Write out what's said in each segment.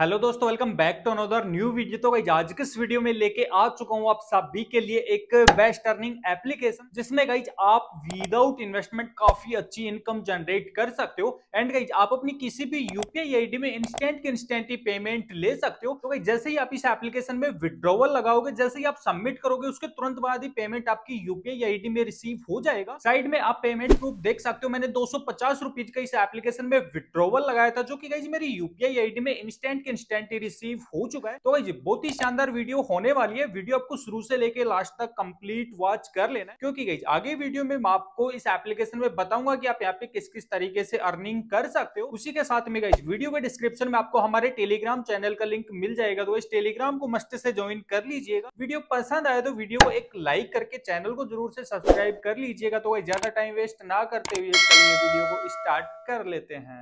hello दोस्तों welcome back to another new video तो गई आज किस वीडियो में लेके आ चुका हूँ आप सभी के लिए एक बेस्ट अर्निंग एप्लीकेशन जिसमें गई आप विदाउट इन्वेस्टमेंट काफी अच्छी इनकम जनरेट कर सकते हो एंड गई आप अपनी किसी भी यूपीआई आईडी में इंस्टेंट के इंस्टेंट ही पेमेंट ले सकते हो तो गई जैसे ही आप इस एप्लीकेशन में विद्रोवल लगाओगे जैसे ही आप सबमिट करोगे उसके तुरंत बाद ही पेमेंट आपकी यूपीआई आईडी में रिसीव हो जाएगा साइड में आप पेमेंट प्रूफ देख सकते हो मैंने दो सौ का इस एप्लीकेशन में विद्रोवल लगाया था जो की गई मेरी यूपीआई आईडी में इंस्टेंट के इंस्टेंट रिसीव हो चुका है तो भाई जी बहुत ही शानदार वीडियो होने वाली है वीडियो आपको शुरू से लेके लास्ट तक कंप्लीट वॉच कर लेना क्योंकि गई आगे वीडियो में मैं आपको इस एप्लीकेशन में बताऊंगा कि आप यहाँ पे किस किस तरीके से अर्निंग कर सकते हो उसी के साथ में गई वीडियो के डिस्क्रिप्शन में आपको हमारे टेलीग्राम चैनल का लिंक मिल जाएगा तो इस टेलीग्राम को मस्ती से ज्वाइन कर लीजिएगा वीडियो पसंद आए तो वीडियो को एक लाइक करके चैनल को जरूर से सब्सक्राइब कर लीजिएगा तो ज्यादा टाइम वेस्ट ना करते हुए वीडियो को स्टार्ट कर लेते हैं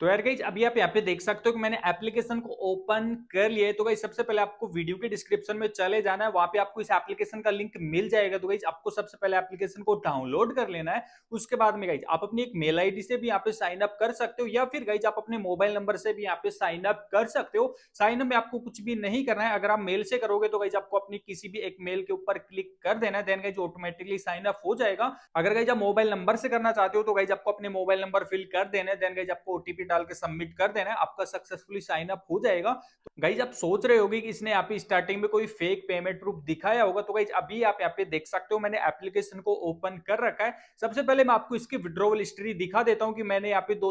तो यार गई अभी आप यहाँ पे देख सकते हो कि मैंने एप्लीकेशन को ओपन कर लिया है तो गई सबसे पहले आपको वीडियो के डिस्क्रिप्शन में चले जाना है वहां पे आपको इस एप्लीकेशन का लिंक मिल जाएगा तो गई आपको सबसे पहले एप्लीकेशन को डाउनलोड कर लेना है उसके बाद में गई आप अपनी एक मेल आईडी से भी यहाँ पे साइन अप कर सकते हो या फिर गई आप अपने मोबाइल नंबर से भी यहाँ पे साइन अप कर सकते हो साइन अप में आपको कुछ भी नहीं करना है अगर आप मेल से करोगे तो गई आपको अपनी किसी भी एक मेल के ऊपर क्लिक कर देना है देन गई ऑटोमेटिकली साइन अप हो जाएगा अगर गई आप मोबाइल नंबर से करना चाहते हो तो गई आपको अपने मोबाइल नंबर फिल कर देना है देन गई आपको ओटीपी डाल के सबमिट कर देना है आपका सक्सेसफुली साइन अप हो जाएगा तो गाइज आप सोच रहे होगी कि इसने आप स्टार्टिंग में कोई फेक पेमेंट प्रूफ दिखाया होगा तो गाइज अभी आप यहाँ पे देख सकते हो मैंने एप्लीकेशन को ओपन कर रखा है सबसे पहले मैं आपको इसकी विड्रोवल हिस्ट्री दिखा देता हूँ कि मैंने यहाँ पे दो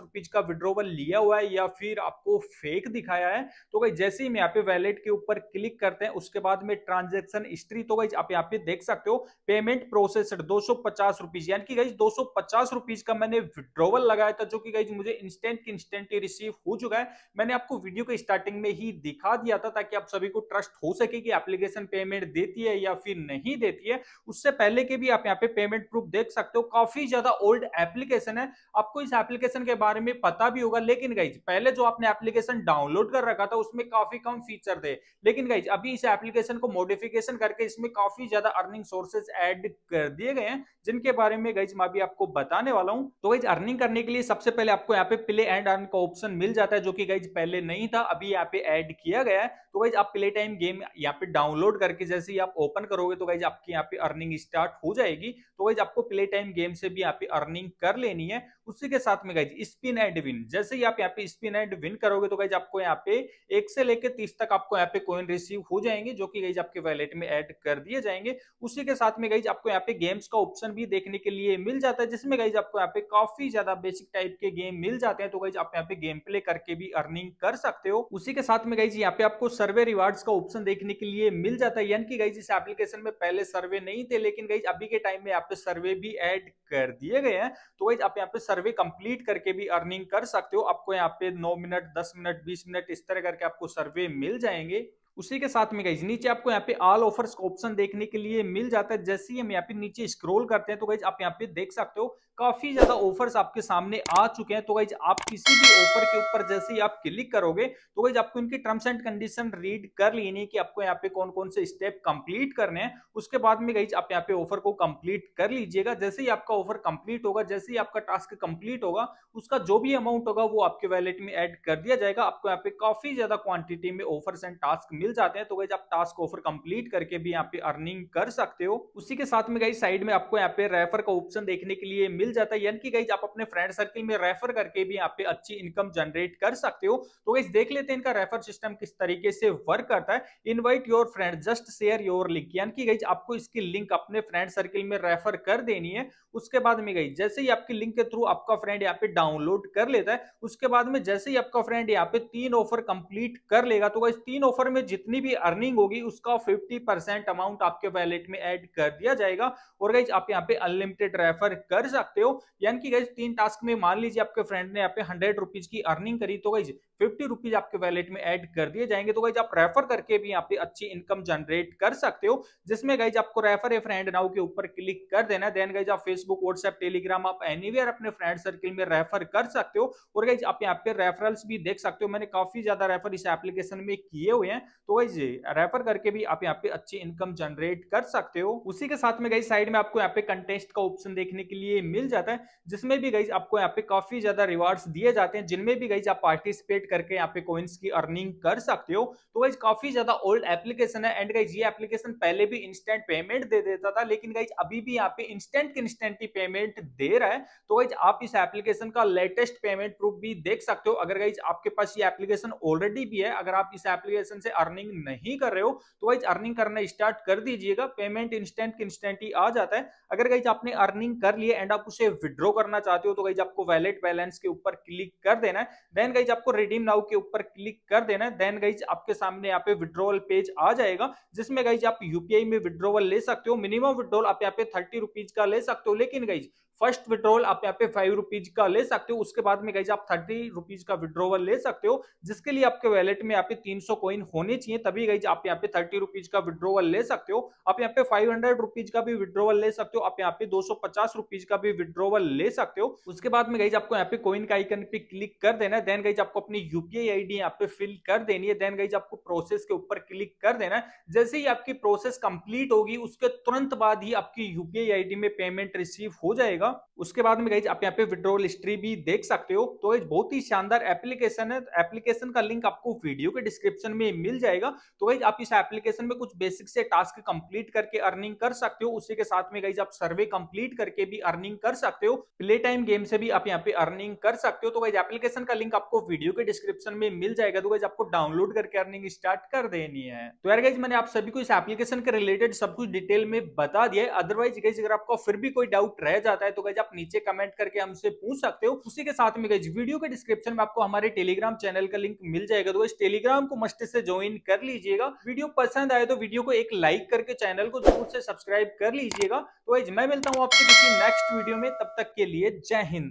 रुपीज का विड्रोवल लिया हुआ है या फिर आपको फेक दिखाया है तो गाइज जैसे ही मैं यहाँ पे वैलेट के ऊपर क्लिक करते हैं उसके बाद में ट्रांजेक्शन हिस्ट्री तो गाइज आप यहाँ पे देख सकते हो पेमेंट प्रोसेसर दो सौ पचास रुपीज यानी कि गाइज दो सौ पचास रुपीज का मैंने विड्रोवल लगाया था जो कि गाइज मुझे इन इंस्टेंट इंस्टेंट रिसीव हो चुका है मैंने आपको वीडियो के स्टार्टिंग में ही दिखा दिया था ताकि आप सभी को ट्रस्ट हो सके कि एप्लीकेशन पेमेंट देती है या फिर नहीं देती है उससे पहले के भी आप यहाँ पे पेमेंट प्रूफ देख सकते हो काफी ज्यादा ओल्ड एप्लीकेशन है आपको इस एप्लीकेशन के बारे में पता भी होगा लेकिन गाइज पहले जो आपने एप्लीकेशन डाउनलोड कर रखा था उसमें काफी कम फीचर थे लेकिन गाइज अभी इस एप्लीकेशन को मॉडिफिकेशन करके इसमें काफी ज्यादा अर्निंग सोर्सेज एड कर दिए गए हैं जिनके बारे में गाइज मैं भी आपको बताने वाला हूँ तो गाइज अर्निंग करने के लिए सबसे पहले आपको यहाँ पे प्ले एंड अर्न का ऑप्शन मिल जाता है जो कि गाइज पहले नहीं था अभी यहाँ पे ऐड किया गया है तो गाइज आप प्ले टाइम गेम यहाँ पे डाउनलोड करके जैसे ही आप ओपन करोगे तो गाइज आपकी यहाँ पे अर्निंग स्टार्ट हो जाएगी तो गाइज आपको प्ले टाइम गेम से भी यहाँ पे अर्निंग कर लेनी है उसी के साथ में गाइज स्पिन एंड विन जैसे ही आप यहाँ पे स्पिन एंड विन करोगे तो गाइज आपको यहाँ पे एक से लेकर तीस तक आपको यहाँ पे कोइन रिसीव हो जाएंगे जो कि गाइज आपके वैलेट में एड कर दिए जाएंगे उसी के साथ में गाइज आपको यहाँ पे गेम्स का ऑप्शन भी देखने के लिए मिल जाता है जिसमें गाइज आपको यहाँ पे काफी ज्यादा बेसिक टाइप के गेम मिल जाते चाहते हैं तो गाइज आप यहाँ पे गेम प्ले करके भी अर्निंग कर सकते हो उसी के साथ में गाइज यहाँ पे आपको सर्वे रिवार्ड का ऑप्शन देखने के लिए मिल जाता है यानी कि गई इस एप्लीकेशन में पहले सर्वे नहीं थे लेकिन गई अभी के टाइम में यहाँ पे सर्वे भी एड कर दिए गए हैं तो गई आप यहाँ पे सर्वे कंप्लीट करके भी अर्निंग कर सकते हो आपको यहाँ पे नौ मिनट दस मिनट बीस मिनट इस तरह करके आपको सर्वे मिल जाएंगे उसी के साथ में गई नीचे आपको यहाँ पे ऑल ऑफर्स का ऑप्शन देखने के लिए मिल जाता है जैसे ही हम यहाँ पे नीचे स्क्रॉल करते हैं तो गई आप यहाँ पे देख सकते हो काफी ज्यादा ऑफर्स आपके सामने आ चुके हैं तो गई आप किसी भी ऑफर के ऊपर जैसे ही आप क्लिक करोगे तो गई आपको इनके टर्म्स एंड कंडीशन रीड कर लेनी कि आपको यहाँ पे कौन कौन से स्टेप कंप्लीट करने हैं उसके बाद में गई आप यहाँ पे ऑफर को कंप्लीट कर लीजिएगा जैसे ही आपका ऑफर कंप्लीट होगा जैसे ही आपका टास्क कंप्लीट होगा उसका जो भी अमाउंट होगा वो आपके वैलेट में एड कर दिया जाएगा आपको यहाँ पे काफी ज्यादा क्वांटिटी में ऑफर्स एंड टास्क मिल जाते हैं तो गाइज आप टास्क ऑफर कंप्लीट करके भी यहाँ पे अर्निंग कर सकते हो उसी के साथ में गाइज साइड में आपको यहाँ पे रेफर का ऑप्शन देखने के लिए मिल जाता है यानी कि गाइज आप अपने फ्रेंड सर्किल में रेफर करके भी यहाँ पे अच्छी इनकम जनरेट कर सकते हो तो गाइज देख लेते हैं इनका रेफर सिस्टम किस तरीके से वर्क करता है invite your friend just share your link यानी कि गाइज आपको इसकी लिंक अपने फ्रेंड सर्किल में रेफर कर देनी है उसके बाद में गई जैसे ही आपकी लिंक के थ्रू आपका फ्रेंड यहाँ पे डाउनलोड कर लेता है उसके बाद में जैसे ही आपका फ्रेंड यहाँ पे तीन ऑफर कंप्लीट कर लेगा तो गाइज तीन ऑफर में जितनी भी अर्निंग होगी उसका 50 परसेंट अमाउंट आपके वैलेट में ऐड कर दिया जाएगा और गाइज आप यहाँ पे अनलिमिटेड रेफर कर सकते हो यानी कि गाइज तीन टास्क में मान लीजिए आपके फ्रेंड ने यहाँ पे हंड्रेड रुपीज की अर्निंग करी तो गाइज फिफ्टी रुपीज आपके वैलेट में ऐड कर दिए जाएंगे तो गाइज आप रेफर करके भी यहाँ पे अच्छी इनकम जनरेट कर सकते हो जिसमें गाइज आपको रेफर ए फ्रेंड नाउ के ऊपर क्लिक कर देना देन गाइज आप फेसबुक व्हाट्सएप टेलीग्राम आप एनी अपने फ्रेंड सर्किल में रेफर कर सकते हो और गाइज आप यहाँ पे रेफरल्स भी देख सकते हो मैंने काफी ज्यादा रेफर इस एप्लीकेशन में किए हुए हैं तो गाइज रेफर करके भी आप यहाँ पे अच्छी इनकम जनरेट कर सकते हो उसी के साथ में गई साइड में आपको यहाँ पे कंटेस्ट का ऑप्शन देखने के लिए मिल जाता है जिसमें भी गई आपको यहाँ पे काफी ज्यादा रिवार्ड्स दिए जाते हैं जिनमें भी गई आप पार्टिसिपेट करके यहाँ पे कोइंस की अर्निंग कर सकते हो तो गाइज काफी ज्यादा ओल्ड एप्लीकेशन है एंड गाइज ये एप्लीकेशन पहले भी इंस्टेंट पेमेंट दे देता था लेकिन गाइज अभी भी यहाँ पे इंस्टेंट इंस्टेंट ही पेमेंट दे रहा है तो गाइज आप इस एप्लीकेशन का लेटेस्ट पेमेंट प्रूफ भी देख सकते हो अगर गाइज आपके पास ये एप्लीकेशन ऑलरेडी भी है अगर आप इस एप्लीकेशन से अर्निंग अर्निंग नहीं कर रहे हो तो वाइज अर्निंग करना स्टार्ट कर दीजिएगा पेमेंट इंस्टेंट इंस्टेंट ही आ जाता है अगर गाइज आपने अर्निंग कर लिए एंड आप उसे विड्रॉ करना चाहते हो तो गाइज आपको वैलेट बैलेंस के ऊपर क्लिक कर देना है देन गाइज आपको रिडीम नाउ के ऊपर क्लिक कर देना है देन गाइज आपके सामने यहाँ पे विड्रॉवल पेज आ जाएगा जिसमें गाइज आप यूपीआई में विड्रॉवल ले सकते हो मिनिमम विड्रॉल आप यहाँ पे थर्टी का ले सकते हो लेकिन गाइज फर्स्ट विड्रोवल आप यहाँ पे फाइव रुपीज का ले सकते हो उसके बाद में गाइज आप थर्टी रुपीज का विड्रोवल ले सकते हो जिसके लिए आपके वैलेट में यहाँ पे तीन सौ कॉइन होने चाहिए तभी गई आप यहाँ पे थर्टी रुपीज का विड्रोवल ले सकते हो आप यहाँ पे फाइव हंड्रेड रुपीज का भी विड्रोवल ले सकते हो आप यहाँ पे दो सौ पचास रुपीज का भी विड्रोवल ले सकते हो उसके बाद में गई आपको यहाँ पे कॉइन का आइकन पे क्लिक कर देना है देन गई आपको अपनी यूपीआई आईडी यहाँ पे फिल कर देनी है देन गाइज आपको प्रोसेस के ऊपर क्लिक कर देना है जैसे ही आपकी प्रोसेस कंप्लीट होगी उसके तुरंत बाद ही आपकी यूपीआई आईडी में पेमेंट रिसीव हो जाएगा उसके बाद में गई आप यहाँ पे विड्रोवल हिस्ट्री भी देख सकते हो तो गाइज बहुत ही शानदार एप्लीकेशन है एप्लीकेशन का लिंक आपको वीडियो के डिस्क्रिप्शन में मिल जाएगा तो गई आप इस एप्लीकेशन में कुछ बेसिक से टास्क कंप्लीट करके अर्निंग कर सकते हो उसी के साथ में गई आप सर्वे कंप्लीट करके भी अर्निंग कर सकते हो प्ले टाइम गेम से भी आप यहाँ पे अर्निंग कर सकते हो तो गई एप्लीकेशन का लिंक आपको वीडियो के डिस्क्रिप्शन में मिल जाएगा तो गई आपको डाउनलोड करके अर्निंग स्टार्ट कर देनी है तो यार गई मैंने आप सभी को इस एप्लीकेशन के रिलेटेड सब कुछ डिटेल में बता दिया है अदरवाइज गई अगर आपको फिर भी कोई डाउट रह जाता है तो तो आप नीचे कमेंट करके हमसे पूछ सकते हो उसी के साथ में गज वीडियो के डिस्क्रिप्शन में आपको हमारे टेलीग्राम चैनल का लिंक मिल जाएगा तो गाइज टेलीग्राम को मस्ट से ज्वाइन कर लीजिएगा वीडियो पसंद आए तो वीडियो को एक लाइक करके चैनल को जरूर से सब्सक्राइब कर लीजिएगा तो गाइज मैं मिलता हूँ आपसे किसी नेक्स्ट वीडियो में तब तक के लिए जय हिंद